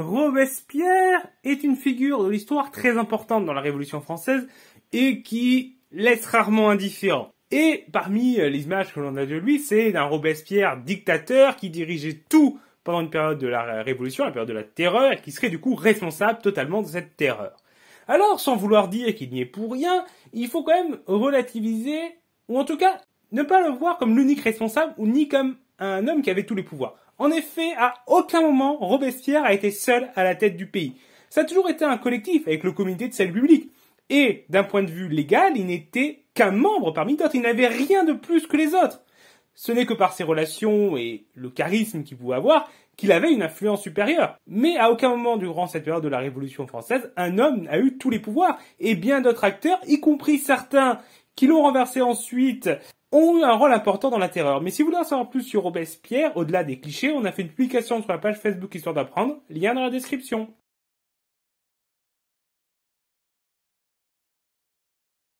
Robespierre est une figure de l'histoire très importante dans la Révolution française et qui laisse rarement indifférent. Et parmi euh, les images que l'on a de lui, c'est d'un Robespierre dictateur qui dirigeait tout pendant une période de la Révolution, la période de la terreur, et qui serait du coup responsable totalement de cette terreur. Alors, sans vouloir dire qu'il n'y est pour rien, il faut quand même relativiser, ou en tout cas, ne pas le voir comme l'unique responsable, ou ni comme un homme qui avait tous les pouvoirs. En effet, à aucun moment, Robespierre a été seul à la tête du pays. Ça a toujours été un collectif avec le comité de salut public. Et d'un point de vue légal, il n'était qu'un membre parmi d'autres. Il n'avait rien de plus que les autres. Ce n'est que par ses relations et le charisme qu'il pouvait avoir qu'il avait une influence supérieure. Mais à aucun moment durant cette période de la Révolution française, un homme a eu tous les pouvoirs, et bien d'autres acteurs, y compris certains qui l'ont renversé ensuite, ont eu un rôle important dans la terreur. Mais si vous voulez en savoir plus sur Robespierre, au-delà des clichés, on a fait une publication sur la page Facebook Histoire d'apprendre, lien dans la description.